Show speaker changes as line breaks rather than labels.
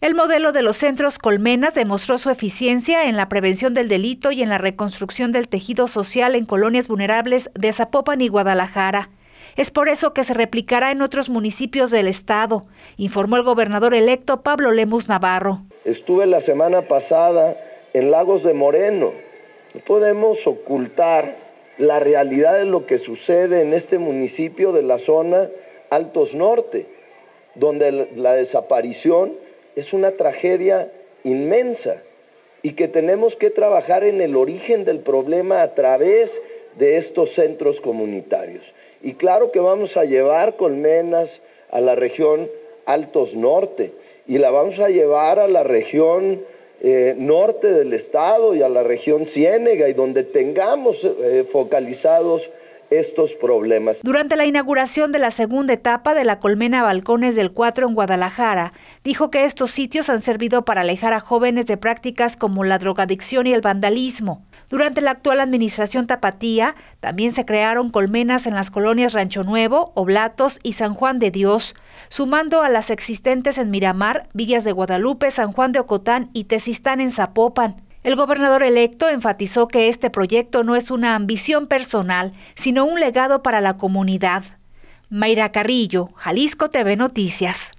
El modelo de los centros Colmenas demostró su eficiencia en la prevención del delito y en la reconstrucción del tejido social en colonias vulnerables de Zapopan y Guadalajara. Es por eso que se replicará en otros municipios del estado, informó el gobernador electo Pablo Lemus Navarro.
Estuve la semana pasada en Lagos de Moreno. No podemos ocultar la realidad de lo que sucede en este municipio de la zona Altos Norte, donde la desaparición es una tragedia inmensa y que tenemos que trabajar en el origen del problema a través de estos centros comunitarios. Y claro que vamos a llevar colmenas a la región Altos Norte y la vamos a llevar a la región eh, norte del estado y a la región Ciénega y donde tengamos eh, focalizados estos problemas.
Durante la inauguración de la segunda etapa de la colmena Balcones del 4 en Guadalajara, dijo que estos sitios han servido para alejar a jóvenes de prácticas como la drogadicción y el vandalismo. Durante la actual administración tapatía, también se crearon colmenas en las colonias Rancho Nuevo, Oblatos y San Juan de Dios, sumando a las existentes en Miramar, Villas de Guadalupe, San Juan de Ocotán y Tesistán en Zapopan. El gobernador electo enfatizó que este proyecto no es una ambición personal, sino un legado para la comunidad. Mayra Carrillo, Jalisco TV Noticias.